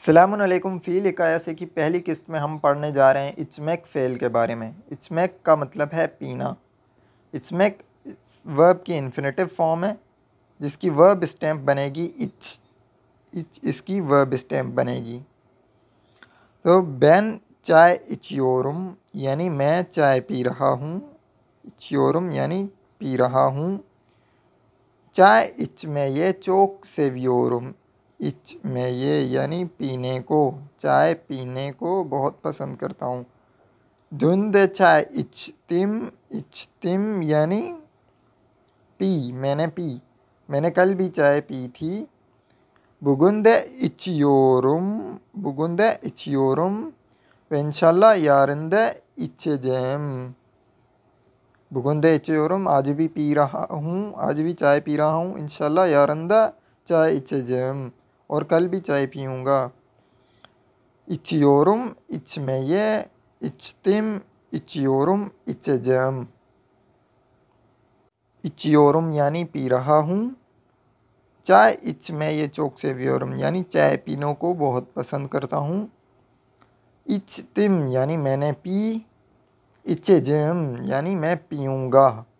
सलामकुम फ़ील लिकाया की कि पहली किस्त में हम पढ़ने जा रहे हैं इचमैक फ़ेल के बारे में इचमैक का मतलब है पीना इचमैक वर्ब की इन्फिनेटिव फॉर्म है जिसकी वर्ब स्टैम्प बनेगी इच इच इसकी वर्ब स्टैम्प बनेगी तो बैन चाय इचयोरम यानी मैं चाय पी रहा हूँ इचयोरम यानी पी रहा हूँ चाय इच में ये चोक सेवियोरम इच मैं ये यानी पीने को चाय पीने को बहुत पसंद करता हूँ धुंद चाय इच तिम इच तिम यानी पी मैंने पी मैंने कल भी चाय पी थी बुगुंद इच योरुम बुगुंद इच योरुम वेंशाला यारंद जैम बुगुंद योरुम आज भी पी रहा हूँ आज भी चाय पी रहा हूँ इनशाला यारंदा चाय जैम और कल भी चाय पीऊँगा इचियोरुम इचमेये इचतिम इचियोरुम इचजम इचियोरम यानी पी रहा हूँ चाय इच में ये चौक से व्योरम यानी चाय पीने को बहुत पसंद करता हूँ इच तिम यानी मैंने पी इचे जम यानी मैं पीऊँगा